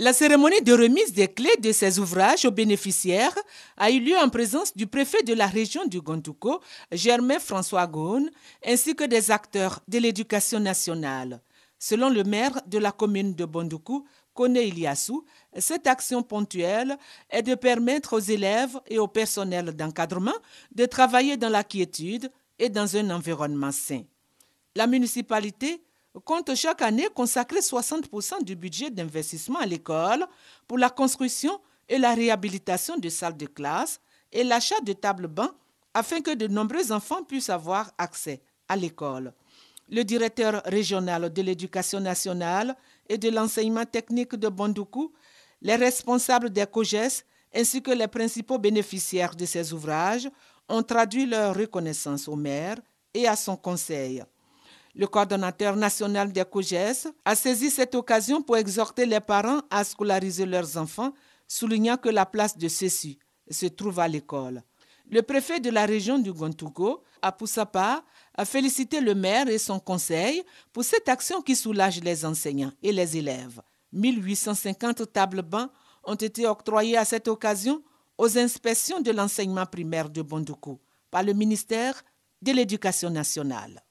La cérémonie de remise des clés de ces ouvrages aux bénéficiaires a eu lieu en présence du préfet de la région du Gondouko, Germain François Gaune, ainsi que des acteurs de l'éducation nationale. Selon le maire de la commune de Bondoukou, Kone Iliassou, cette action ponctuelle est de permettre aux élèves et au personnel d'encadrement de travailler dans la quiétude et dans un environnement sain. La municipalité compte chaque année consacrer 60% du budget d'investissement à l'école pour la construction et la réhabilitation de salles de classe et l'achat de tables-bancs afin que de nombreux enfants puissent avoir accès à l'école. Le directeur régional de l'éducation nationale et de l'enseignement technique de Bandoukou, les responsables des COGES ainsi que les principaux bénéficiaires de ces ouvrages ont traduit leur reconnaissance au maire et à son conseil. Le coordonnateur national des COGES a saisi cette occasion pour exhorter les parents à scolariser leurs enfants, soulignant que la place de ceci se trouve à l'école. Le préfet de la région du Gontougo, à a félicité le maire et son conseil pour cette action qui soulage les enseignants et les élèves. 1850 tables bancs ont été octroyées à cette occasion aux inspections de l'enseignement primaire de Bondoukou par le ministère de l'Éducation nationale.